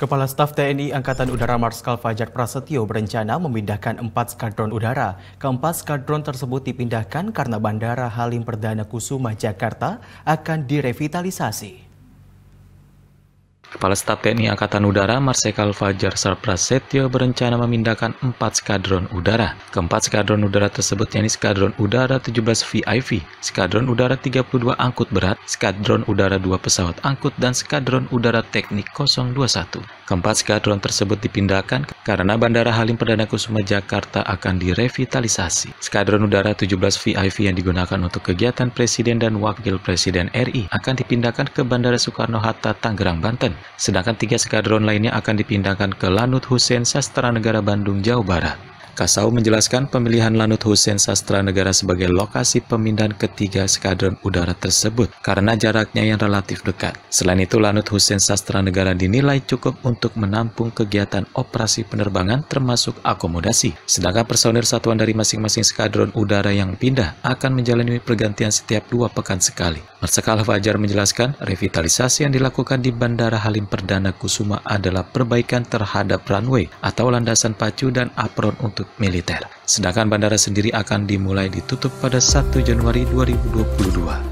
Kepala Staf TNI Angkatan Udara Marskal Fajar Prasetyo berencana memindahkan empat skadron udara. Keempat skadron tersebut dipindahkan karena Bandara Halim Perdana Kusuma, Jakarta akan direvitalisasi. Kepala Staf TNI Angkatan Udara Marsikal Fajar Sarprasetyo berencana memindahkan 4 skadron udara. Keempat skadron udara tersebut yakni skadron udara 17 VIV, skadron udara 32 angkut berat, skadron udara 2 pesawat angkut, dan skadron udara teknik 021. Keempat skadron tersebut dipindahkan karena Bandara Halim Perdana Kusuma Jakarta akan direvitalisasi. Skadron udara 17 VIP yang digunakan untuk kegiatan Presiden dan Wakil Presiden RI akan dipindahkan ke Bandara Soekarno-Hatta, Tangerang, Banten. Sedangkan tiga skadron lainnya akan dipindahkan ke Lanut Hussein Sastra Negara Bandung, Jawa Barat. Kasau menjelaskan pemilihan Lanut Hussein Sastra Negara sebagai lokasi pemindahan ketiga skadron udara tersebut karena jaraknya yang relatif dekat. Selain itu, Lanut Hussein Sastra Negara dinilai cukup untuk menampung kegiatan operasi penerbangan termasuk akomodasi. Sedangkan personil satuan dari masing-masing skadron udara yang pindah akan menjalani pergantian setiap dua pekan sekali. Marsikal Fajar menjelaskan, revitalisasi yang dilakukan di Bandara Halim Perdana Kusuma adalah perbaikan terhadap runway atau landasan pacu dan apron untuk militer. Sedangkan bandara sendiri akan dimulai ditutup pada 1 Januari 2022.